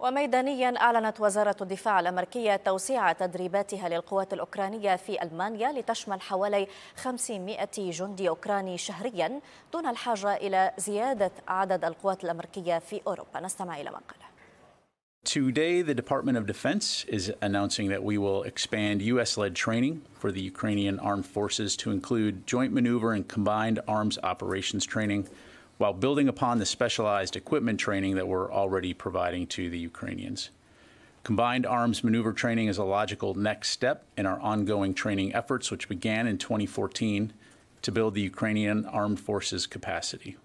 وميدانيا أعلنت وزارة الدفاع الأمريكية توسيع تدريباتها للقوات الأوكرانية في ألمانيا لتشمل حوالي 500 جندي أوكراني شهريا دون الحاجة إلى زيادة عدد القوات الأمريكية في أوروبا نستمع إلى مقاله Today, the Department of Defense is announcing that we will expand U.S. led training for the Ukrainian armed forces to include joint maneuver and combined arms operations training while building upon the specialized equipment training that we're already providing to the Ukrainians. Combined arms maneuver training is a logical next step in our ongoing training efforts, which began in 2014 to build the Ukrainian Armed Forces capacity.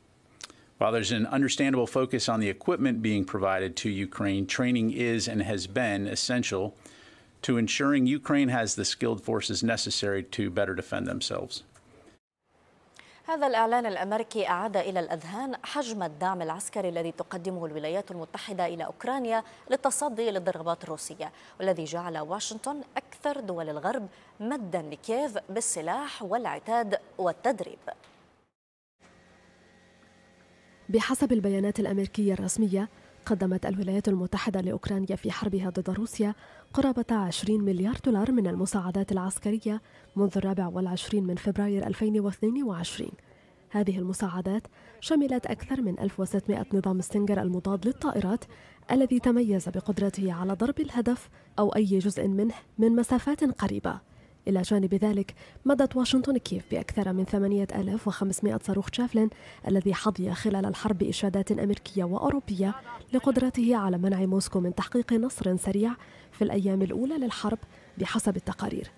While there's an understandable focus on the equipment being provided to Ukraine, training is and has been essential to ensuring Ukraine has the skilled forces necessary to better defend themselves. هذا الإعلان الأمريكي أعاد إلى الأذهان حجم الدعم العسكري الذي تقدمه الولايات المتحدة إلى أوكرانيا للتصدي للضربات الروسية والذي جعل واشنطن أكثر دول الغرب مدا لكييف بالسلاح والعتاد والتدريب بحسب البيانات الأمريكية الرسمية قدمت الولايات المتحدة لأوكرانيا في حربها ضد روسيا قرابة 20 مليار دولار من المساعدات العسكرية منذ الرابع والعشرين من فبراير 2022 هذه المساعدات شملت أكثر من 1600 نظام ستينجر المضاد للطائرات الذي تميز بقدرته على ضرب الهدف أو أي جزء منه من مسافات قريبة إلى جانب ذلك مدت واشنطن كييف بأكثر من 8500 صاروخ جافلين الذي حظي خلال الحرب إشادات أمريكية وأوروبية لقدرته على منع موسكو من تحقيق نصر سريع في الأيام الأولى للحرب بحسب التقارير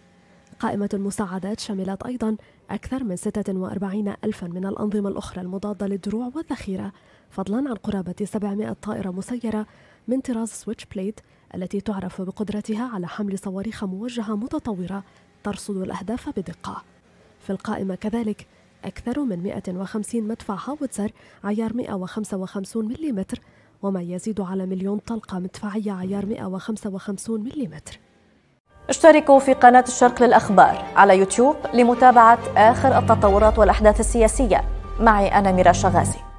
قائمة المساعدات شملت أيضا أكثر من 46 ألفا من الأنظمة الأخرى المضادة للدروع والذخيرة فضلا عن قرابة 700 طائرة مسيرة من طراز سويتش بليد التي تعرف بقدرتها على حمل صواريخ موجهة متطورة ترصد الأهداف بدقة في القائمة كذلك أكثر من 150 مدفع هاوتزر عيار 155 ملم وما يزيد على مليون طلقة مدفعية عيار 155 ملم اشتركوا في قناة الشرق للأخبار على يوتيوب لمتابعة آخر التطورات والأحداث السياسية معي أنا ميرا شغازي